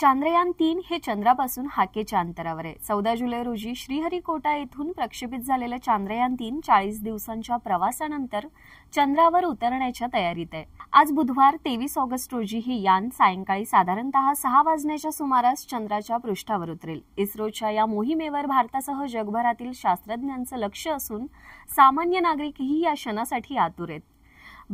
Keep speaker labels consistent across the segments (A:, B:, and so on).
A: चांद्रयान तीन हे चंद्रापासून हाकेच्या अंतरावर आहे चौदा जुलै रोजी श्रीहरिकोटा येथून प्रक्षेपित झालेलं चांद्रयान तीन चाळीस दिवसांच्या प्रवासानंतर चंद्रावर उतरण्याच्या तयारीत आहे आज बुधवार तेवीस ऑगस्ट रोजी ही यान सायंकाळी साधारणतः सहा वाजण्याच्या सुमारास चंद्राच्या पृष्ठावर उतरेल इस्रोच्या या मोहिमेवर भारतासह जगभरातील शास्त्रज्ञांचं लक्ष असून सामान्य नागरिकही या क्षणासाठी आतुर आहेत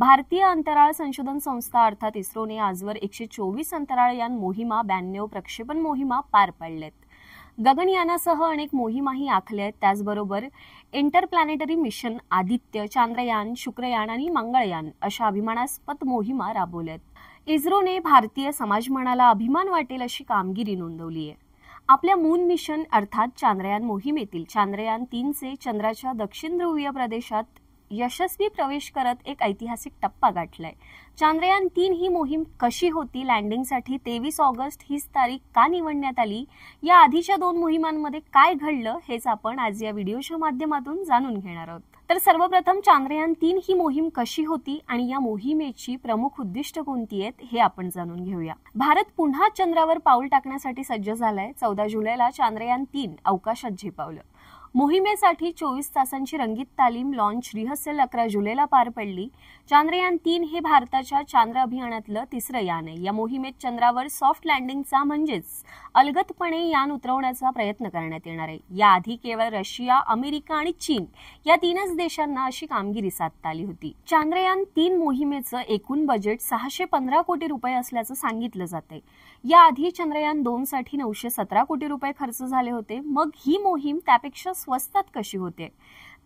A: भारतीय अंतराळ संशोधन संस्था अर्थात इस्रोने आजवर एकशे चोवीस अंतराळयान मोहिमा ब्याण्णव प्रक्षेपण मोहिमा पार पाडल्यात गगनयानासह अनेक मोहिमाही आखल्या आहेत त्याचबरोबर इंटरप्लॅनेटरी मिशन आदित्य चांद्रयान शुक्रयान आणि मंगळयान अशा अभिमानास्पद मोहिमा राबवल्यात इस्रोने भारतीय समाज मनाला अभिमान वाटेल अशी कामगिरी नोंदवली आहे आपल्या मून मिशन अर्थात चांद्रयान मोहिमेतील चांद्रयान तीनचे चंद्राच्या दक्षिण ध्रुवीय प्रदेशात यशस्वी प्रवेश करत एक ऐतिहासिक टप्पा गाठलाय चांद्रयान तीन ही मोहीम कशी होती लँडिंगसाठी तेवीस ऑगस्ट हीच तारीख का निवडण्यात आली या आधीच्या दोन मोहिमांमध्ये काय घडलं हेच आपण आज या व्हिडिओच्या माध्यमातून जाणून घेणार आहोत तर सर्वप्रथम चांद्रयान तीन ही मोहीम कशी होती आणि या मोहिमेची प्रमुख उद्दिष्ट कोणती आहेत हे आपण जाणून घेऊया भारत पुन्हा चंद्रावर पाऊल टाकण्यासाठी सज्ज झालाय चौदा जुलैला चांद्रयान तीन अवकाशात झेपावलं मोहिमेसाठी चोवीस तासांची रंगीत तालीम लॉन्च रिहर्सल अकरा जुलैला पार पडली चांद्रयान तीन हे भारताच्या चांद्र अभियानातलं तिसरं यान आहे या मोहिमेत चंद्रावर सॉफ्ट लँडिंगचा म्हणजेच अलगतपणे यान उतरवण्याचा प्रयत्न करण्यात येणार आहे याआधी केवळ रशिया अमेरिका आणि चीन या तीनच देशांना अशी कामगिरी साधता आली होती चांद्रयान तीन मोहिमेचं एकूण बजेट सहाशे पंधरा कोटी रुपये असल्याचं सांगितलं जाते याआधी चंद्रयान दोन साठी नऊशे सतरा कोटी रुपये खर्च झाले होते मग ही मोहीम त्यापेक्षा स्वस्तात कशी होते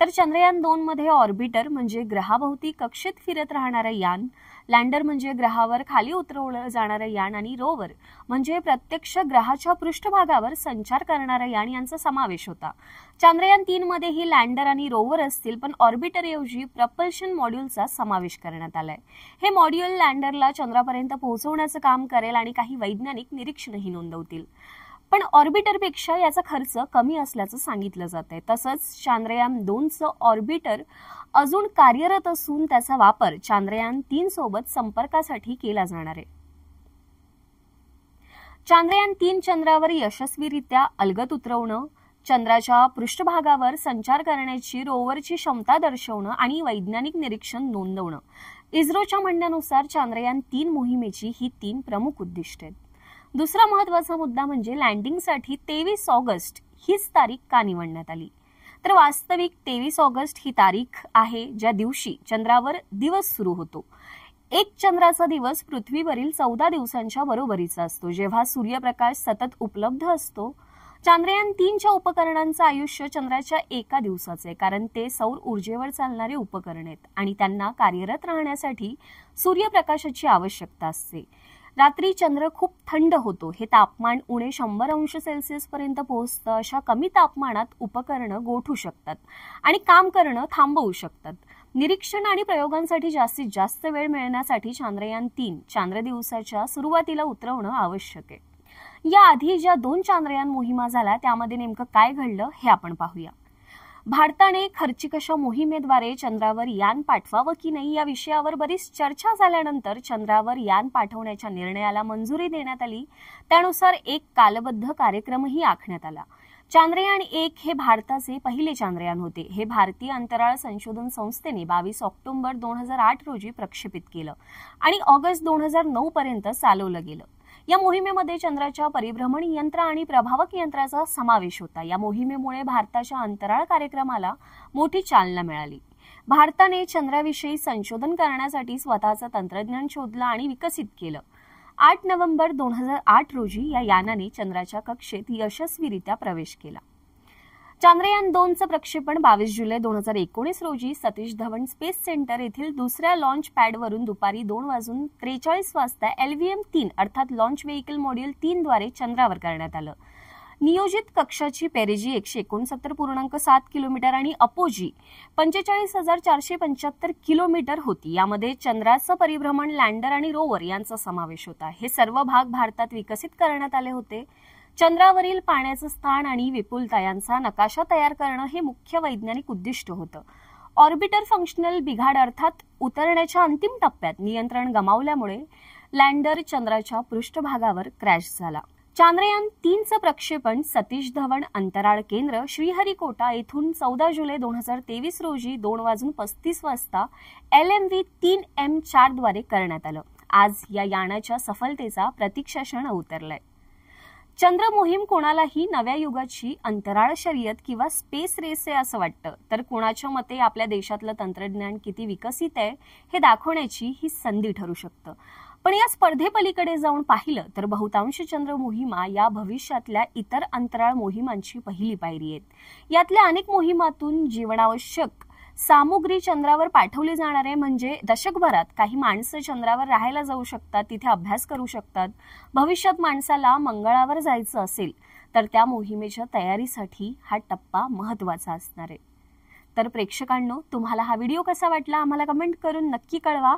A: तर चंद्रयान दोन मध्ये ऑर्बिटर म्हणजे ग्रहाभोवती कक्षेत फिरत राहणारं यान लँडर म्हणजे ग्रहावर खाली उतरवलं जाणारं यान आणि रोवर म्हणजे प्रत्यक्ष ग्रहाच्या पृष्ठभागावर संचार करणारं यान यांचा समावेश होता चांद्रयान तीन मध्ये ही लँडर आणि रोवर असतील पण ऑर्बिटर ऐवजी प्रपल्शन मॉड्यूलचा समावेश करण्यात आलाय हे मॉड्यूल लँडरला चंद्रापर्यंत पोहोचवण्याचं काम करेल आणि काही वैज्ञानिक निरीक्षणही नोंदवतील पण ऑर्बिटरपेक्षा याचा खर्च कमी असल्याचं सांगितलं जात आहे तसंच चांद्रयान दोनचं ऑर्बिटर अजून कार्यरत असून त्याचा वापर चांद्रयान तीन सोबत संपर्कासाठी केला जाणार आहे चांद्रयान तीन चंद्रावर यशस्वीरित्या अलगत उतरवणं चंद्राच्या पृष्ठभागावर संचार करण्याची रोवरची क्षमता दर्शवणं आणि वैज्ञानिक निरीक्षण नोंदवणं इस्रोच्या म्हणण्यानुसार चांद्रयान तीन मोहिमेची ही तीन प्रमुख उद्दिष्ट आहेत दुसरा महत्वाचा मुद्दा म्हणजे साठी तेवीस ऑगस्ट हीच तारीख का निवडण्यात आली तर वास्तविक तेवीस ऑगस्ट ही तारीख आहे ज्या दिवशी चंद्रावर दिवस सुरू होतो एक चंद्राचा दिवस पृथ्वीवरील चौदा दिवसांच्या बरोबरीचा असतो जेव्हा सूर्यप्रकाश सतत उपलब्ध असतो चांद्रयान तीनच्या उपकरणांचं आयुष्य चंद्राच्या एका दिवसाचं आहे कारण ते सौर ऊर्जेवर चालणारे उपकरण आहेत आणि त्यांना कार्यरत राहण्यासाठी सूर्यप्रकाशाची आवश्यकता असते रात्री चंद्र खूप थंड होतो हे तापमान उणे शंभर अंश सेल्सिअस पर्यंत पोहोचतं अशा कमी तापमानात उपकरणं गोठू शकतात आणि काम करणं थांबवू शकतात निरीक्षण आणि प्रयोगांसाठी जास्तीत जास्त वेळ मिळण्यासाठी चांद्रयान तीन चांद्र दिवसाच्या सुरुवातीला उतरवणं आवश्यक आहे याआधी ज्या दोन चांद्रयान मोहिमा झाल्या त्यामध्ये नेमकं काय घडलं हे आपण पाहूया भारताने खर्चिक अशा मोहिमेद्वारे चंद्रावर यान पाठवावं की नाही या विषयावर बरीच चर्चा झाल्यानंतर चंद्रावर यान पाठवण्याच्या निर्णयाला मंजुरी देण्यात आली त्यानुसार एक कालबद्ध कार्यक्रमही आखण्यात आला चांद्रयान एक हे भारताचे पहिले चांद्रयान होते हे भारतीय अंतराळ संशोधन संस्थेने बावीस ऑक्टोबर दोन हजार आठ रोजी प्रक्षेपित केलं आणि ऑगस्ट दोन हजार नऊ पर्यंत चालवलं गेलं या मोहिमेमध्ये चंद्राच्या परिभ्रमण यंत्र आणि प्रभावक यंत्राचा समावेश होता या मोहिमेमुळे भारताच्या अंतराळ कार्यक्रमाला मोठी चालना मिळाली भारताने चंद्राविषयी संशोधन करण्यासाठी स्वतःचं तंत्रज्ञान शोधलं आणि विकसित केलं आठ नोव्हेंबर दोन हजार आठ रोजी या यानाने चंद्राच्या कक्षेत यशस्वीरित्या प्रवेश केला चांद्रयान दोनचं प्रक्षेपण बावीस जुलै दोन हजार एकोणीस रोजी सतीश धवन स्पेस सेंटर येथील दुसऱ्या लॉन्च पॅडवरून दुपारी दोन वाजून त्रेचाळीस वाजता एलव्हीएम तीन अर्थात लॉन्च व्हेकल मॉड्यूल द्वारे चंद्रावर करण्यात आलं नियोजित कक्षाची पेरेजी एकशे एकोणसत्तर पूर्णांक सात किलोमीटर आणि अपोजी पंचेचाळीस हजार चारशे पंच्याहत्तर किलोमीटर होती यामध्ये चंद्राचं परिभ्रमण लँडर आणि रोवर यांचा समावेश होता हे सर्व भाग भारतात विकसित करण्यात आले होते चंद्रावरील पाण्याचं स्थान आणि विपुलता यांचा नकाशा तयार करणं हे मुख्य वैज्ञानिक उद्दिष्ट होतं ऑर्बिटर फंक्शनल बिघाड अर्थात उतरण्याच्या अंतिम टप्प्यात नियंत्रण गमावल्यामुळे लँडर चंद्राच्या पृष्ठभागावर क्रॅश झाला चांद्रयान तीनचं प्रक्षेपण सतीश धवन अंतराळ केंद्र श्रीहरिकोटा येथून चौदा जुलै दोन हजार तेवीस रोजी दोन वाजून पस्तीस वाजता एल एम व्ही तीन एम चारद्वारे करण्यात आलं आज या यानाच्या सफलतेचा क्षण अवतरलाय चंद्र मोहीम कोणालाही नव्या युगाची अंतराळ शर्यत किंवा स्पेस रेस आहे असं वाटतं तर कोणाच्या मते आपल्या देशातलं तंत्रज्ञान किती विकसित आहे हे दाखवण्याची ही संधी ठरू शकतं पण या स्पर्धेपलीकडे जाऊन पाहिलं तर बहुतांश चंद्र मोहिमा या भविष्यातल्या इतर अंतराळ मोहिमांची पहिली पायरी आहेत यातल्या अनेक मोहिमातून जीवनावश्यक सामुग्री चंद्रावर पाठवली जाणार आहे म्हणजे दशकभरात काही माणसं चंद्रावर राहायला जाऊ शकतात तिथे अभ्यास करू शकतात भविष्यात माणसाला मंगळावर जायचं असेल तर त्या मोहिमेच्या तयारीसाठी हा टप्पा महत्त्वाचा असणार आहे तर प्रेक्षकांनो तुम्हाला हा व्हिडिओ कसा वाटला आम्हाला कमेंट करून नक्की कळवा